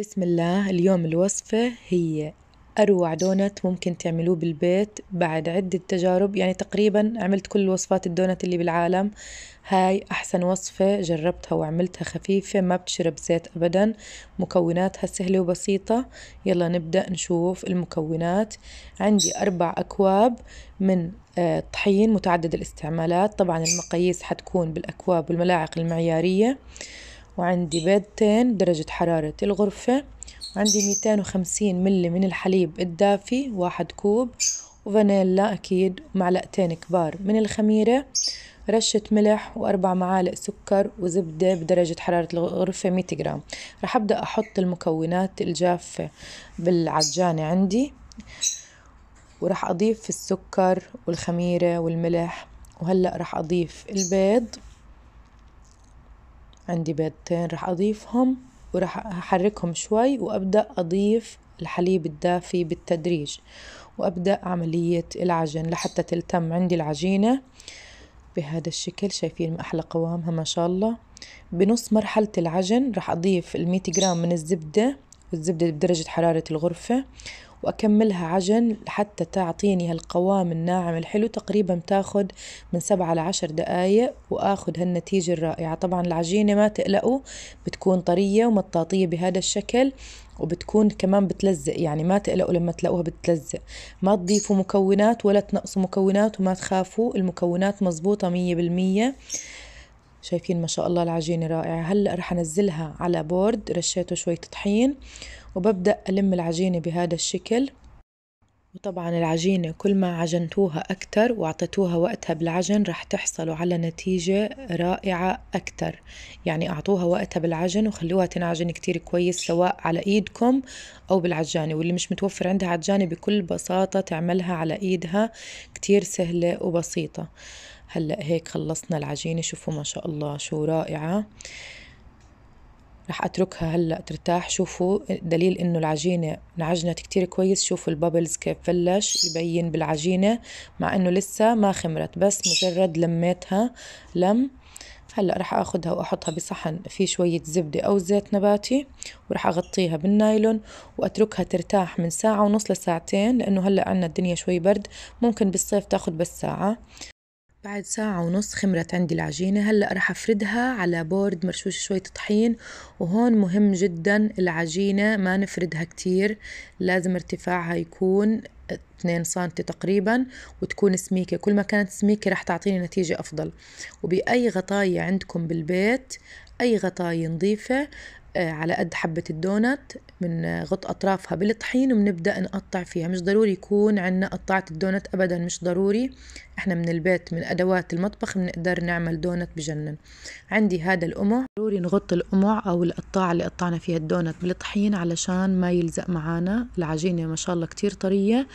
بسم الله اليوم الوصفة هي أروع دونت ممكن تعملوه بالبيت بعد عدة تجارب يعني تقريبا عملت كل وصفات الدونت اللي بالعالم هاي أحسن وصفة جربتها وعملتها خفيفة ما بتشرب زيت أبدا مكوناتها سهلة وبسيطة يلا نبدأ نشوف المكونات عندي أربع أكواب من آه، طحين متعدد الاستعمالات طبعا المقاييس حتكون بالأكواب والملاعق المعيارية وعندي بيضتين درجة حرارة الغرفة وعندي 250 ملي من الحليب الدافي واحد كوب وفانيلا أكيد ومعلقتين كبار من الخميرة رشة ملح وأربع معالق سكر وزبدة بدرجة حرارة الغرفة 100 جرام رح أبدأ أحط المكونات الجافة بالعجانة عندي وراح أضيف السكر والخميرة والملح وهلأ راح أضيف البيض عندي بيضتين رح أضيفهم ورح أحركهم شوي وأبدأ أضيف الحليب الدافي بالتدريج وأبدأ عملية العجن لحتى تلتم عندي العجينة بهذا الشكل شايفين أحلى قوامها ما شاء الله بنص مرحلة العجن رح أضيف المية جرام من الزبدة والزبدة بدرجة حرارة الغرفة وأكملها عجن حتى تعطيني هالقوام الناعم الحلو تقريبا تاخد من سبعة لعشر دقايق وآخد هالنتيجة الرائعة طبعا العجينة ما تقلقوا بتكون طرية ومطاطية بهذا الشكل وبتكون كمان بتلزق يعني ما تقلقوا لما تلاقوها بتلزق ما تضيفوا مكونات ولا تنقصوا مكونات وما تخافوا المكونات مزبوطة مية بالمية شايفين ما شاء الله العجينة رائعة هلأ رح أنزلها على بورد رشيته شوية طحين وببدأ ألم العجينة بهذا الشكل وطبعا العجينة كل ما عجنتوها أكتر وأعطيتوها وقتها بالعجن رح تحصلوا على نتيجة رائعة أكتر يعني أعطوها وقتها بالعجن وخلوها تنعجن كتير كويس سواء على إيدكم أو بالعجانة واللي مش متوفر عندها عجانة بكل بساطة تعملها على إيدها كتير سهلة وبسيطة هلأ هيك خلصنا العجينة شوفوا ما شاء الله شو رائعة رح اتركها هلا ترتاح شوفوا دليل انه العجينه انعجنت كتير كويس شوفوا البابلز كيف بلش يبين بالعجينه مع انه لسه ما خمرت بس مجرد لميتها لم هلا رح اخذها واحطها بصحن فيه شويه زبده او زيت نباتي ورح اغطيها بالنايلون واتركها ترتاح من ساعه ونص لساعتين لانه هلا عندنا الدنيا شوي برد ممكن بالصيف تاخذ بس ساعه بعد ساعة ونص خمرت عندي العجينة هلأ رح أفردها على بورد مرشوش شوية طحين وهون مهم جدا العجينة ما نفردها كتير لازم ارتفاعها يكون 2 سم تقريبا وتكون سميكة كل ما كانت سميكة رح تعطيني نتيجة أفضل وبأي غطاية عندكم بالبيت أي غطاية نظيفة آه، على قد حبة الدونت بنغط أطرافها بالطحين وبنبدأ نقطع فيها مش ضروري يكون عنا قطعة الدونت أبدا مش ضروري احنا من البيت من أدوات المطبخ بنقدر نعمل دونت بجنن عندي هذا القمع ضروري نغط القمع أو القطاعة اللي قطعنا فيها الدونت بالطحين علشان ما يلزق معانا العجينة ما شاء الله كتير طرية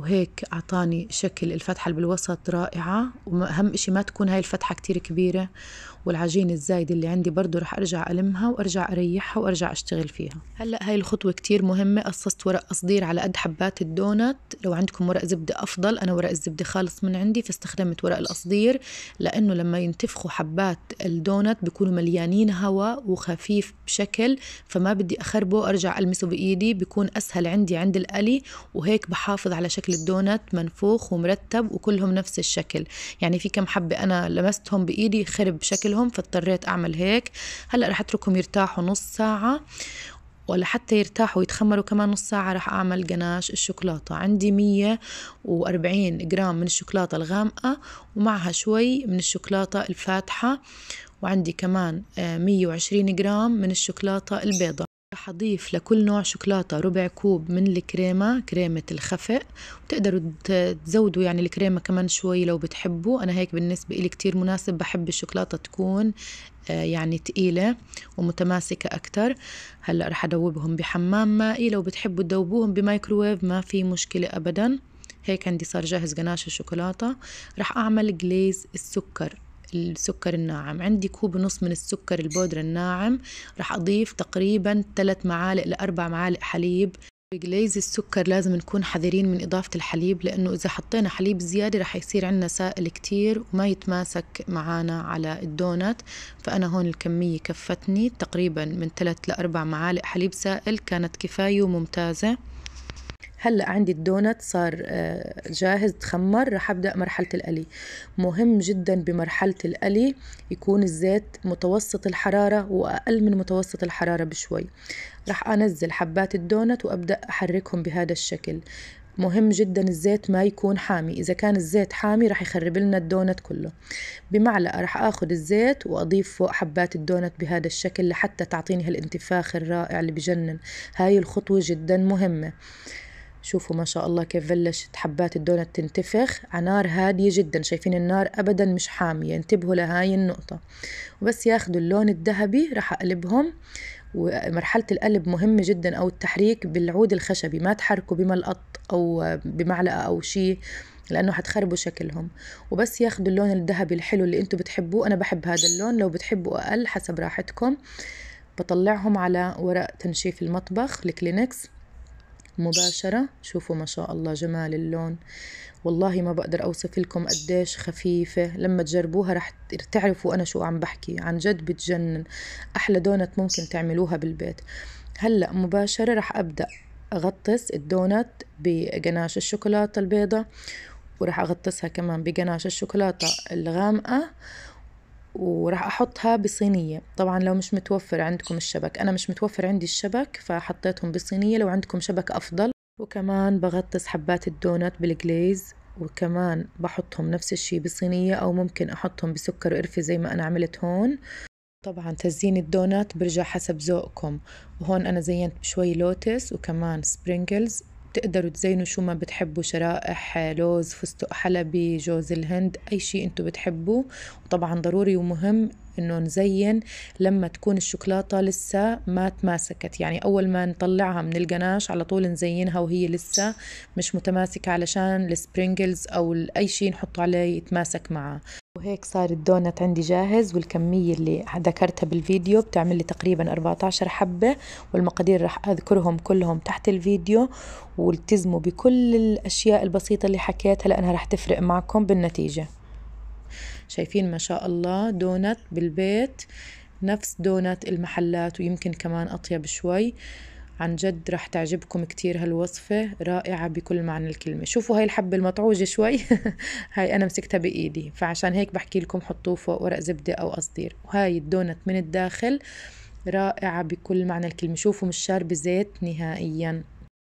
وهيك أعطاني شكل الفتحة اللي بالوسط رائعة وأهم إشي ما تكون هاي الفتحة كتير كبيرة والعجينة الزايدة اللي عندي برضو رح أرجع ألمها وأرجع أريحها وأرجع أشتغل فيها هلأ هاي الخطوة كتير مهمة قصصت ورق قصدير على قد حبات الدونت لو عندكم ورق زبدة أفضل أنا ورق الزبدة خالص من عندي فاستخدمت ورق القصدير لأنه لما ينتفخوا حبات الدونت بيكونوا مليانين هواء وخفيف بشكل فما بدي أخربه أرجع ألمسه بإيدي بيكون أسهل عندي عند القلي وهيك بحافظ على شكل شكل الدونت منفوخ ومرتب وكلهم نفس الشكل يعني في كم حبة أنا لمستهم بإيدي خرب شكلهم فاضطريت أعمل هيك هلأ رح أتركهم يرتاحوا نص ساعة ولا حتى يرتاحوا ويتخمروا كمان نص ساعة رح أعمل قناش الشوكولاتة عندي 140 جرام من الشوكولاتة الغامقة ومعها شوي من الشوكولاتة الفاتحة وعندي كمان 120 آه، جرام من الشوكولاتة البيضة راح أضيف لكل نوع شوكولاتة ربع كوب من الكريمة كريمة الخفق بتقدروا تزودوا يعني الكريمة كمان شوي لو بتحبوا أنا هيك بالنسبة إلي كتير مناسب بحب الشوكولاتة تكون آه، يعني تقيلة ومتماسكة أكتر هلأ راح أدوبهم بحمام مائي لو بتحبوا تدوبوهم بمايكروويف ما في مشكلة أبداً هيك عندي صار جاهز قناشة الشوكولاتة راح أعمل جليز السكر السكر الناعم عندي كوب ونص من السكر البودرة الناعم رح أضيف تقريبا 3 معالق لأربع معالق حليب بجليز السكر لازم نكون حذرين من إضافة الحليب لأنه إذا حطينا حليب زيادة رح يصير عندنا سائل كتير وما يتماسك معانا على الدونات فأنا هون الكمية كفتني تقريبا من 3 لأربع معالق حليب سائل كانت كفاية وممتازة هلا عندي الدونت صار آه، جاهز تخمر رح ابدا مرحله القلي مهم جدا بمرحله القلي يكون الزيت متوسط الحراره واقل من متوسط الحراره بشوي رح انزل حبات الدونت وابدا احركهم بهذا الشكل مهم جدا الزيت ما يكون حامي اذا كان الزيت حامي رح يخرب لنا الدونت كله بمعلقه رح اخذ الزيت واضيف فوق حبات الدونت بهذا الشكل لحتى تعطيني هالانتفاخ الرائع اللي بجنن هاي الخطوه جدا مهمه شوفوا ما شاء الله كيف بلشت حبات الدونت تنتفخ على نار هادية جدا شايفين النار أبدا مش حامية انتبهوا لهاي النقطة وبس ياخدوا اللون الذهبي راح أقلبهم ومرحلة القلب مهمة جدا أو التحريك بالعود الخشبي ما تحركوا بملقط أو بمعلقة أو شيء لانه حتخربوا شكلهم وبس ياخدوا اللون الذهبي الحلو اللي انتم بتحبوه انا بحب هذا اللون لو بتحبوا اقل حسب راحتكم بطلعهم على ورق تنشيف المطبخ الكلينكس مباشرة شوفوا ما شاء الله جمال اللون والله ما بقدر أوصف لكم قديش خفيفة لما تجربوها رح تعرفوا أنا شو عم بحكي عن جد بتجنن أحلى دونت ممكن تعملوها بالبيت هلأ مباشرة رح أبدأ أغطس الدونت بقناش الشوكولاتة البيضة وراح أغطسها كمان بقناش الشوكولاتة الغامقة وراح احطها بصينيه طبعا لو مش متوفر عندكم الشبك انا مش متوفر عندي الشبك فحطيتهم بصينيه لو عندكم شبك افضل وكمان بغطس حبات الدونات بالجليز وكمان بحطهم نفس الشي بصينية أو ممكن أحطهم بسكر وقرفة زي ما أنا عملت هون طبعا تزيين الدونات برجع حسب ذوقكم وهون أنا زينت بشوي لوتس وكمان سبرينجلز بتقدروا تزينوا شو ما بتحبوا شرائح لوز فستق حلبي جوز الهند أي شيء انتم بتحبوه وطبعا ضروري ومهم انه نزين لما تكون الشوكولاته لسه ما تماسكت يعني اول ما نطلعها من القناش على طول نزينها وهي لسه مش متماسكه علشان السبرينجلز او اي شيء نحط عليه يتماسك معه وهيك صار الدونت عندي جاهز والكمية اللي ذكرتها بالفيديو بتعمل لي تقريبا 14 حبة والمقادير راح أذكرهم كلهم تحت الفيديو والتزموا بكل الأشياء البسيطة اللي حكيتها لأنها راح تفرق معكم بالنتيجة شايفين ما شاء الله دونت بالبيت نفس دونت المحلات ويمكن كمان أطيب شوي عن جد راح تعجبكم كتير هالوصفة رائعة بكل معنى الكلمة شوفوا هاي الحبة المطعوجة شوي هاي أنا مسكتها بإيدي فعشان هيك بحكي لكم حطوه فوق ورق زبدة أو قصدير وهاي الدونت من الداخل رائعة بكل معنى الكلمة شوفوا مش شاربة زيت نهائياً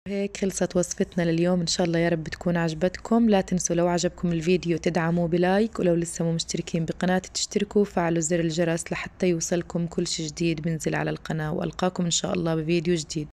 هيك خلصت وصفتنا لليوم إن شاء الله يا رب تكون عجبتكم لا تنسوا لو عجبكم الفيديو تدعموه بلايك ولو لسه مو مشتركين بقناتي تشتركوا فعلوا زر الجرس لحتى يوصلكم كل شي جديد بنزل على القناة وألقاكم إن شاء الله بفيديو جديد